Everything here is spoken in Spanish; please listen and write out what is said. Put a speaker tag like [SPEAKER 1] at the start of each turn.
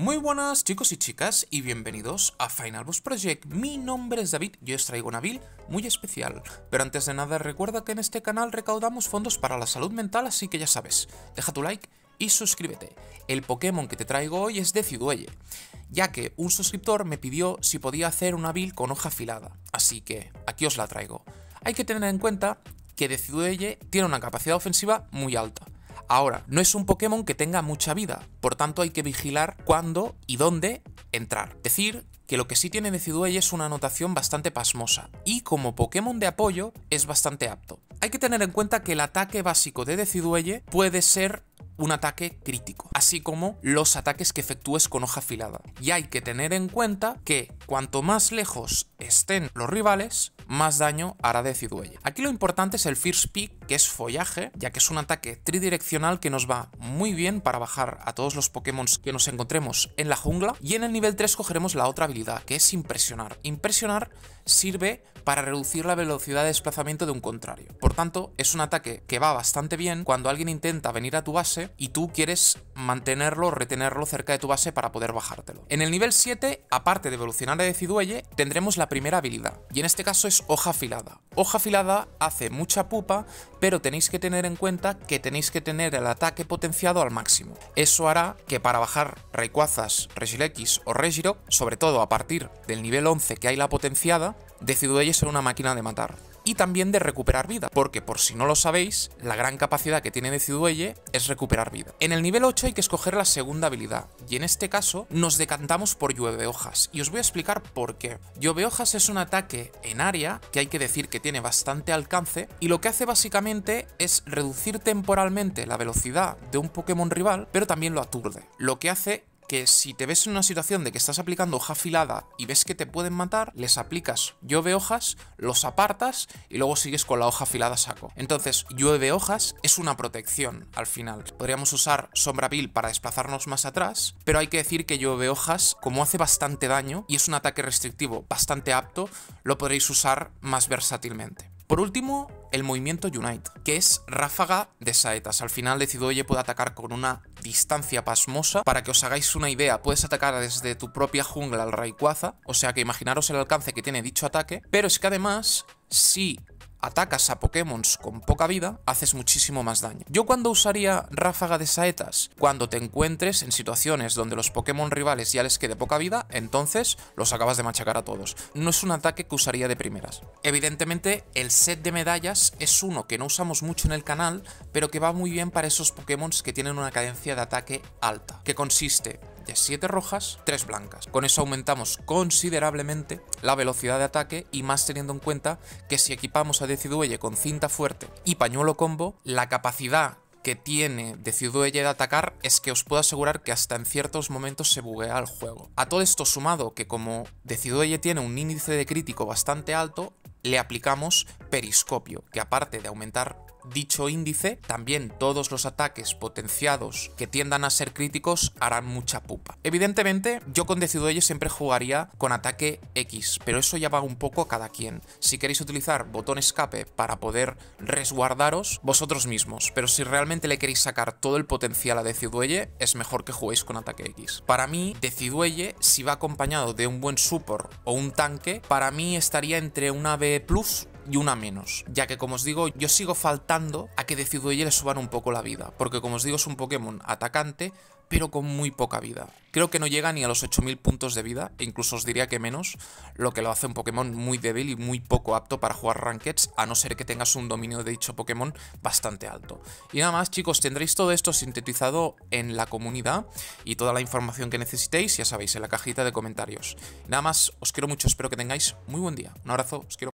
[SPEAKER 1] Muy buenas chicos y chicas y bienvenidos a Final Boss Project. Mi nombre es David y os traigo una build muy especial. Pero antes de nada recuerda que en este canal recaudamos fondos para la salud mental así que ya sabes, deja tu like y suscríbete. El Pokémon que te traigo hoy es Decidueye, ya que un suscriptor me pidió si podía hacer una build con hoja afilada, así que aquí os la traigo. Hay que tener en cuenta que Decidueye tiene una capacidad ofensiva muy alta, Ahora, no es un Pokémon que tenga mucha vida, por tanto hay que vigilar cuándo y dónde entrar. Decir que lo que sí tiene Decidueye es una anotación bastante pasmosa, y como Pokémon de apoyo es bastante apto. Hay que tener en cuenta que el ataque básico de Decidueye puede ser un ataque crítico, así como los ataques que efectúes con hoja afilada. Y hay que tener en cuenta que cuanto más lejos estén los rivales, más daño hará de Aquí lo importante es el First Peak, que es follaje, ya que es un ataque tridireccional que nos va muy bien para bajar a todos los Pokémon que nos encontremos en la jungla. Y en el nivel 3 cogeremos la otra habilidad, que es impresionar. Impresionar sirve para reducir la velocidad de desplazamiento de un contrario. Por tanto, es un ataque que va bastante bien cuando alguien intenta venir a tu base y tú quieres mantenerlo, retenerlo cerca de tu base para poder bajártelo. En el nivel 7, aparte de evolucionar a Decidueye, tendremos la primera habilidad, y en este caso es Hoja Afilada. Hoja Afilada hace mucha pupa, pero tenéis que tener en cuenta que tenéis que tener el ataque potenciado al máximo. Eso hará que para bajar Rayquazas, Regilex o Regiro, sobre todo a partir del nivel 11 que hay la potenciada, Decidueye será una máquina de matar y también de recuperar vida, porque por si no lo sabéis, la gran capacidad que tiene Decidueye es recuperar vida. En el nivel 8 hay que escoger la segunda habilidad, y en este caso nos decantamos por Llueve Hojas, y os voy a explicar por qué. Llueve Hojas es un ataque en área, que hay que decir que tiene bastante alcance, y lo que hace básicamente es reducir temporalmente la velocidad de un Pokémon rival, pero también lo aturde, lo que hace que si te ves en una situación de que estás aplicando hoja afilada y ves que te pueden matar, les aplicas llueve hojas, los apartas y luego sigues con la hoja afilada saco. Entonces, llueve hojas es una protección al final. Podríamos usar sombra vil para desplazarnos más atrás, pero hay que decir que llueve hojas, como hace bastante daño y es un ataque restrictivo bastante apto, lo podréis usar más versátilmente. Por último, el movimiento Unite, que es ráfaga de saetas. Al final Decidoye puede atacar con una distancia pasmosa. Para que os hagáis una idea, puedes atacar desde tu propia jungla al Rayquaza, o sea que imaginaros el alcance que tiene dicho ataque, pero es que además si atacas a Pokémon con poca vida, haces muchísimo más daño. Yo cuando usaría ráfaga de saetas, cuando te encuentres en situaciones donde los Pokémon rivales ya les quede poca vida, entonces los acabas de machacar a todos. No es un ataque que usaría de primeras. Evidentemente, el set de medallas es uno que no usamos mucho en el canal, pero que va muy bien para esos Pokémon que tienen una cadencia de ataque alta, que consiste siete 7 rojas, 3 blancas. Con eso aumentamos considerablemente la velocidad de ataque y más teniendo en cuenta que si equipamos a Decidueye con cinta fuerte y pañuelo combo, la capacidad que tiene Decidueye de atacar es que os puedo asegurar que hasta en ciertos momentos se buguea el juego. A todo esto sumado que como Decidueye tiene un índice de crítico bastante alto, le aplicamos periscopio, que aparte de aumentar dicho índice, también todos los ataques potenciados que tiendan a ser críticos harán mucha pupa. Evidentemente, yo con Decidueye siempre jugaría con ataque X, pero eso ya va un poco a cada quien. Si queréis utilizar botón escape para poder resguardaros, vosotros mismos, pero si realmente le queréis sacar todo el potencial a Decidueye, es mejor que juguéis con ataque X. Para mí, Deciduelle si va acompañado de un buen support o un tanque, para mí estaría entre una B+, y una menos, ya que como os digo, yo sigo faltando a que Decidueye le suban un poco la vida, porque como os digo es un Pokémon atacante, pero con muy poca vida. Creo que no llega ni a los 8000 puntos de vida, e incluso os diría que menos, lo que lo hace un Pokémon muy débil y muy poco apto para jugar Rankeds, a no ser que tengas un dominio de dicho Pokémon bastante alto. Y nada más chicos, tendréis todo esto sintetizado en la comunidad y toda la información que necesitéis, ya sabéis, en la cajita de comentarios. Nada más, os quiero mucho, espero que tengáis muy buen día. Un abrazo, os quiero.